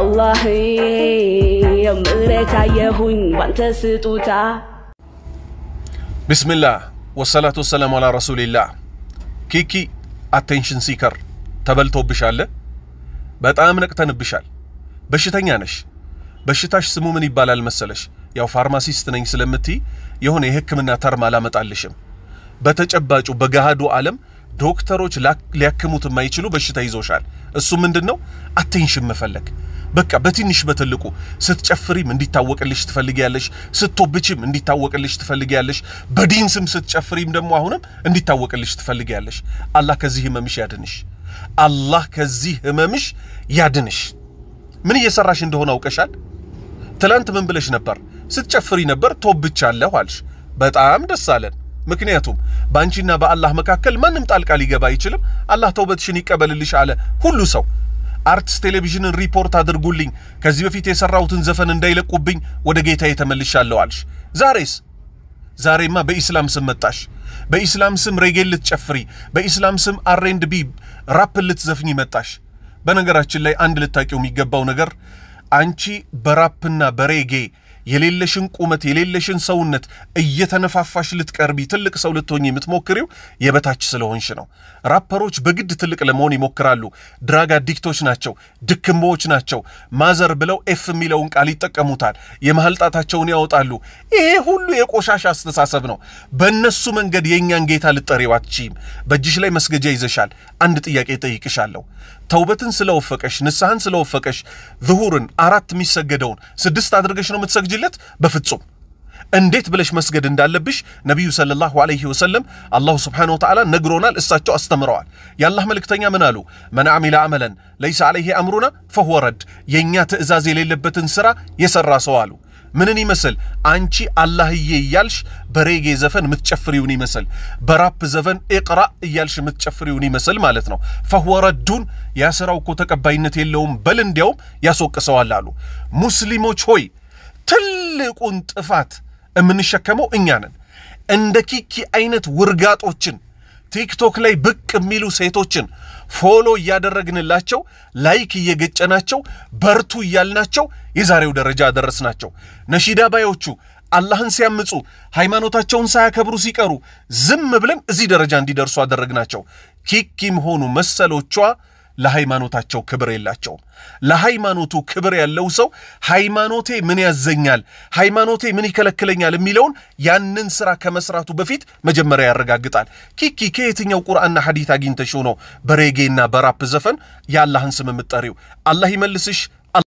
አላህ የምረት አየሁኝ ባንተ ስጡታ። ቢስሚላህ ወሰላቱ ወሰላሙ አላ ረሱሊላህ። ኪኪ አቴንሽን ሲከር ተበልቶብሻል። በጣም ነቅተንብሻል። በሽተኛ ነሽ። በሽታሽ ስሙ ምን ይባላል መሰለሽ? ያው ፋርማሲስት ነኝ ስለምትይ የሆነ የህክምና ተርም አላመጣልሽም። በተጨባጩ በገሃዱ ዓለም ዶክተሮች ሊያክሙት የማይችሉ በሽታ ይዞሻል። እሱ ምንድን ነው? አቴንሽን መፈለግ በቃ በትንሽ በትልቁ ስትጨፍሪም እንዲታወቅልሽ ትፈልጊያለሽ፣ ስትቶብችም እንዲታወቅልሽ ትፈልጊያለሽ፣ በዲን ስም ስትጨፍሪም ደግሞ አሁንም እንዲታወቅልሽ ትፈልጊያለሽ። አላህ ከዚህ ህመምሽ ያድንሽ። አላህ ከዚህ ህመምሽ ያድንሽ። ምን እየሰራሽ እንደሆነ አውቀሻል። ትላንት ምን ብለሽ ነበር? ስትጨፍሪ ነበር፣ ቶብቻለሁ አልሽ። በጣም ደስ አለን። ምክንያቱም በአንቺና በአላህ መካከል ማንም ጣልቃ ሊገባ አይችልም። አላህ ተውበትሽን ይቀበልልሽ አለ ሁሉ ሰው። አርትስ ቴሌቪዥንን ሪፖርት አድርጉልኝ፣ ከዚህ በፊት የሰራሁትን ዘፈን እንዳይለቁብኝ ወደ ጌታዬ ተመልሻለሁ አልሽ። ዛሬስ? ዛሬማ በኢስላም ስም መጣሽ። በኢስላም ስም ሬጌ ልትጨፍሪ፣ በኢስላም ስም አሬንድ ቢ ራፕን ልትዘፍኝ መጣሽ። በነገራችን ላይ አንድ ልታቂው የሚገባው ነገር አንቺ በራፕና በሬጌ የሌለሽን ቁመት የሌለሽን ሰውነት እየተነፋፋሽ ልትቀርቢ ትልቅ ሰው ልትሆኝ የምትሞክሪው የበታች ስለሆንሽ ነው። ራፐሮች በግድ ትልቅ ለመሆን ይሞክራሉ። ድራግ አዲክቶች ናቸው። ድክምቦች ናቸው። ማዘር ብለው ኤፍ የሚለውን ቃል ይጠቀሙታል። የመሀል ጣታቸውን ያወጣሉ። ይሄ ሁሉ የቆሻሻ አስተሳሰብ ነው። በእነሱ መንገድ የእኛን ጌታ ልትጠሪው አትችይም። በእጅሽ ላይ መስገጃ ይዘሻል። አንድ ጥያቄ ጠይቅሻለሁ። ተውበትን ስለወፈቀሽ፣ ንስሐን ስለወፈቀሽ፣ ዝሁርን አራት የሚሰገደውን ስድስት አድርገሽ ነው የምትሰግጅ ቢፈቀድለት በፍጹም እንዴት ብለሽ መስገድ እንዳለብሽ ነቢዩ ሰለላሁ ዐለይሂ ወሰለም አላሁ ስብሓነ ወተዓላ ነግሮናል፣ እሳቸው አስተምረዋል። የአላህ መልእክተኛ ምን አሉ? መን አሚለ አመለን ለይሰ ዐለይሂ አምሩና ፈሁወ ረድ፣ የእኛ ትእዛዝ የሌለበትን ስራ የሰራ ሰው አሉ። ምንን ይመስል አንቺ አላህዬ እያልሽ በሬጌ ዘፈን የምትጨፍሪውን ይመስል በራፕ ዘፈን እቅራ እያልሽ የምትጨፍሪውን ይመስል ማለት ነው። ፈወረዱን ያ ስራው እኮ ተቀባይነት የለውም በል እንዲያውም ያስወቅሰዋል አሉ። ሙስሊሞች ሆይ ትልቁን ጥፋት የምንሸከመው እኛ ነን። እንደ ኪኪ አይነት ውርጋጦችን ቲክቶክ ላይ ብቅ የሚሉ ሴቶችን ፎሎ እያደረግንላቸው ላይክ እየገጨናቸው በርቱ እያልናቸው የዛሬው ደረጃ አደረስናቸው። ነሺዳ ባዮቹ አላህን ሲያምፁ ሃይማኖታቸውን ሳያከብሩ ሲቀሩ ዝም ብለን እዚህ ደረጃ እንዲደርሱ አደረግናቸው። ኪኪም ሆኑ መሰሎቿ ለሃይማኖታቸው ክብር የላቸውም። ለሃይማኖቱ ክብር ያለው ሰው ሃይማኖቴ ምን ያዘኛል፣ ሃይማኖቴ ምን ይከለክለኛል የሚለውን ያንን ስራ ከመስራቱ በፊት መጀመሪያ ያረጋግጣል። ኪኪ ከየትኛው ቁርአንና ሐዲት አግኝተሽው ነው በሬጌና በራፕ ዘፈን የአላህን ስም የምትጠሪው? አላህ ይመልስሽ